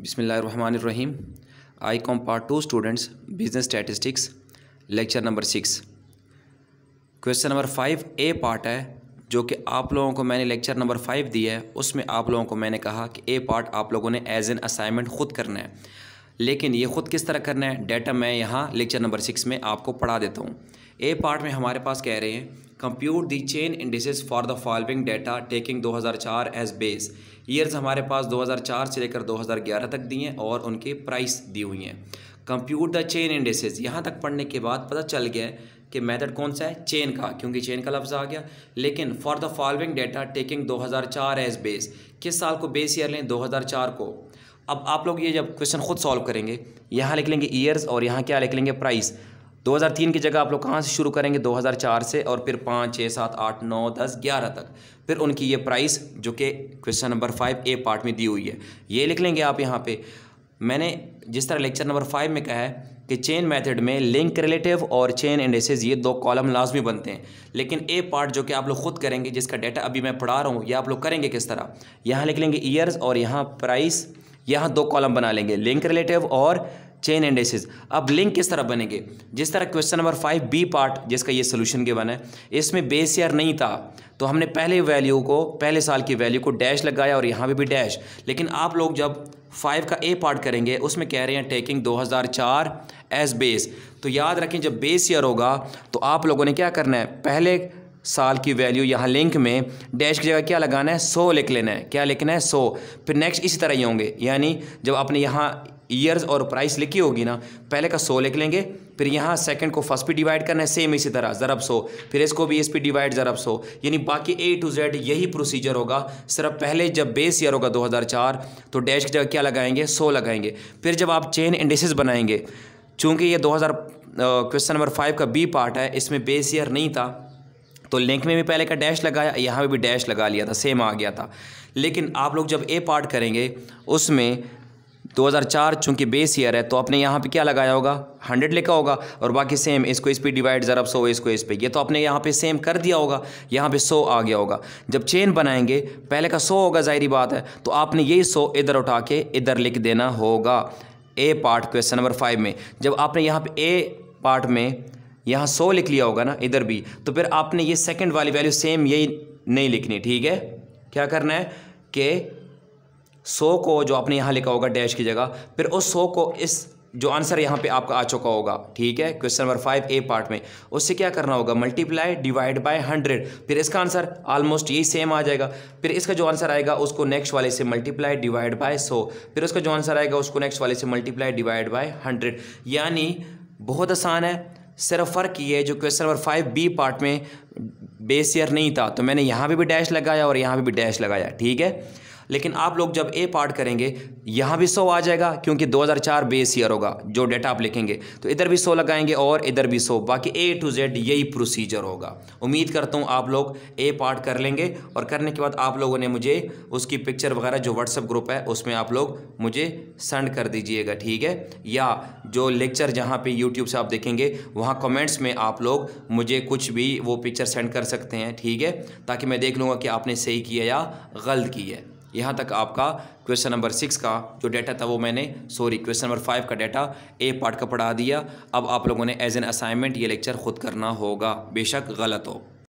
बिसमीम I com part two students business statistics lecture number six question number five A part है जो कि आप लोगों को मैंने लेक्चर नंबर फाइव दिया है उसमें आप लोगों को मैंने कहा कि ए पार्ट आप लोगों ने एज एन असाइनमेंट खुद करना है लेकिन ये ख़ुद किस तरह करना है डाटा मैं यहाँ लेक्चर नंबर सिक्स में आपको पढ़ा देता हूँ ए पार्ट में हमारे पास कह रहे हैं compute the chain indices for the following data taking 2004 as base years हमारे पास 2004 से लेकर 2011 तक दिए हैं और उनके प्राइस दी हुई हैं कंप्यूट द चेन इंडिसेस यहाँ तक पढ़ने के बाद पता चल गया है कि मेथड कौन सा है चेन का क्योंकि चेन का लफ्ज़ आ गया लेकिन for the following data taking 2004 as base किस साल को बेस ईयर लें 2004 को अब आप लोग ये जब क्वेश्चन खुद सॉल्व करेंगे यहाँ लिख लेंगे ईयर्स और यहाँ क्या लिख लेंगे प्राइस 2003 की जगह आप लोग कहाँ से शुरू करेंगे 2004 से और फिर पाँच छः सात आठ नौ दस ग्यारह तक फिर उनकी ये प्राइस जो कि question number five A part में दी हुई है ये लिख लेंगे आप यहाँ पे मैंने जिस तरह लेक्चर नंबर फाइव में कहा है कि चेन मेथड में लिंक रिलेटिव और चेन इंडेसेज ये दो कॉलम लाजमी बनते हैं लेकिन ए पार्ट जो कि आप लोग खुद करेंगे जिसका डाटा अभी मैं पढ़ा रहा हूँ ये आप लोग करेंगे किस तरह यहाँ लिख लेंगे ईयर्स और यहाँ प्राइस यहाँ दो कॉलम बना लेंगे लिंक रिलेटिव और चेन इंडेसेस अब लिंक किस तरह बनेंगे जिस तरह question number five B part जिसका ये सोल्यूशन के बना है इसमें बेस ईयर नहीं था तो हमने पहले वैल्यू को पहले साल की वैल्यू को डैश लगाया और यहाँ पर भी डैश लेकिन आप लोग जब फाइव का ए पार्ट करेंगे उसमें कह रहे हैं टेकिंग 2004 एज बेस तो याद रखें जब बेस ईयर होगा तो आप लोगों ने क्या करना है पहले साल की वैल्यू यहाँ लिंक में डैश की जगह क्या लगाना है सौ लिख लेना है क्या लिखना है सो फिर नेक्स्ट इसी तरह ही होंगे यानी जब आपने यहाँ ईयर्स और प्राइस लिखी होगी ना पहले का सौ लिख लेंगे फिर यहाँ सेकंड को फर्स्ट पे डिवाइड करना है सेम इसी तरह ज़रब सो फिर इसको भी इस पे डिवाइड ज़रब सो यानी बाकी ए टू जेड यही प्रोसीजर होगा सिर्फ पहले जब बेस ईयर होगा 2004 तो डैश की जगह क्या लगाएंगे सौ लगाएंगे फिर जब आप चेन इंडेसिस बनाएंगे चूँकि ये दो क्वेश्चन नंबर फाइव का बी पार्ट है इसमें बेस ईयर नहीं था तो लिंक में भी पहले का डैश लगाया यहाँ पर भी डैश लगा लिया था सेम आ गया था लेकिन आप लोग जब ए पार्ट करेंगे उसमें 2004 चूंकि बेस ईयर है तो आपने यहाँ पे क्या लगाया होगा 100 लिखा होगा और बाकी सेम इसको इस पे डिवाइड ज़रा सौ इसको इस पे ये तो आपने यहाँ पे सेम कर दिया होगा यहाँ पे 100 आ गया होगा जब चेन बनाएंगे पहले का 100 होगा जाहिर बात है तो आपने यही 100 इधर उठा के इधर लिख देना होगा A part question number five में जब आपने यहाँ पर ए पार्ट में यहाँ सौ लिख लिया होगा ना इधर भी तो फिर आपने ये सेकेंड वाली वैल्यू सेम यही नहीं लिखनी ठीक है क्या करना है कि सौ को जो आपने यहाँ लिखा होगा डैश की जगह फिर उस सौ को इस जो आंसर यहाँ पे आपका आ चुका होगा ठीक है question number five A part में उससे क्या करना होगा मल्टीप्लाई डिवाइड बाय हंड्रेड फिर इसका आंसर ऑलमोस्ट यही सेम आ जाएगा फिर इसका जो आंसर आएगा उसको नेक्स्ट वाले से मल्टीप्लाई डिवाइड बाय सौ फिर उसका जो आंसर आएगा उसको नेक्स्ट वाले से मल्टीप्लाई डिवाइड बाय हंड्रेड यानी बहुत आसान है सिर्फ फ़र्क ये है जो question number five B part में बेस ईयर नहीं था तो मैंने यहाँ पर भी डैश लगाया और यहाँ पर भी डैश लगाया ठीक है लेकिन आप लोग जब ए पार्ट करेंगे यहाँ भी सौ आ जाएगा क्योंकि 2004 बेस ईयर होगा जो डेटा आप लिखेंगे तो इधर भी सौ लगाएंगे और इधर भी सौ बाकी ए टू जेड यही प्रोसीजर होगा उम्मीद करता हूँ आप लोग ए पार्ट कर लेंगे और करने के बाद आप लोगों ने मुझे उसकी पिक्चर वगैरह जो व्हाट्सअप ग्रुप है उसमें आप लोग मुझे सेंड कर दीजिएगा ठीक है या जो लेक्चर जहाँ पर यूट्यूब से आप देखेंगे वहाँ कॉमेंट्स में आप लोग मुझे कुछ भी वो पिक्चर सेंड कर सकते हैं ठीक है ताकि मैं देख लूँगा कि आपने सही किया या गलत किया है यहाँ तक आपका क्वेश्चन नंबर सिक्स का जो डाटा था वो मैंने सॉरी क्वेश्चन नंबर फाइव का डाटा ए पार्ट का पढ़ा दिया अब आप लोगों ने एज एन असाइनमेंट ये लेक्चर खुद करना होगा बेशक गलत हो